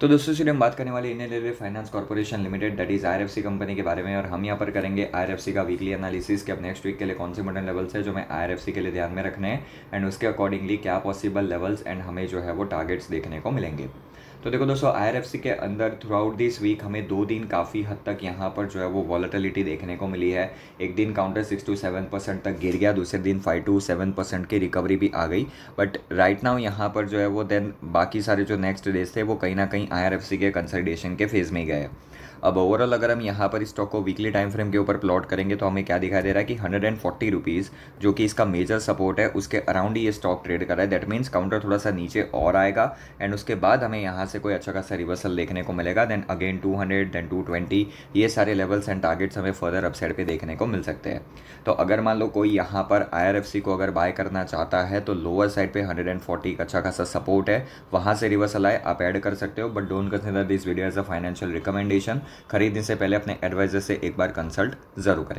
तो दोस्तों इसलिए हम बात करने वाले Indian railway finance corporation limited that is our company के बारे में और हम यहाँ पर करेंगे आर का वीकली एनालिसिस कि अब नेक्स्ट वीक के लिए कौन से मॉडर्न लेवल्स है जो मैं आर के लिए ध्यान में रखने हैं एंड उसके अकॉर्डिंगली क्या पॉसिबल लेवल्स एंड हमें जो है वो टारगेट्स देखने को मिलेंगे तो देखो दोस्तों आई के अंदर थ्रू आउट दिस वीक हमें दो दिन काफ़ी हद तक यहाँ पर जो है वो वॉलेटिलिटी देखने को मिली है एक दिन counter six two seven percent तक गिर गया दूसरे दिन फाइव टू सेवन परसेंट की रिकवरी भी आ गई बट राइट नाउ यहाँ पर जो है वो देन बाकी सारे जो नेक्स्ट डेज थे वो कहीं ना कहीं आई के कंसल्टेशन के फेज़ में गए अब ओवरऑल अगर हम यहाँ पर स्टॉक को वीकली टाइम फ्रेम के ऊपर प्लॉट करेंगे तो हमें क्या दिखाई दे रहा है कि हंड्रेड एंड फोर्टी रुपीज़ जो कि इसका मेजर सपोर्ट है उसके अराउंड ये स्टॉक ट्रेड कर रहा है दैट मीन्स काउंटर थोड़ा सा नीचे और आएगा एंड उसके बाद हमें यहाँ से कोई अच्छा खासा रिवर्सल देखने को मिलेगा then again two hundred then two twenty ये सारे लेवल्स एंड टारगेट्स हमें फर्दर अपसाइड पर देखने को मिल सकते हैं तो अगर मान लो कोई यहाँ पर आई को अगर बाय करना चाहता है तो लोअर साइड पे 140 एक अच्छा खासा सपोर्ट है वहाँ से रिवर्सल आए आप ऐड कर सकते हो but don't consider this video as a financial recommendation खरीदने से पहले अपने एडवाइजर से एक बार कंसल्ट ज़रूर करें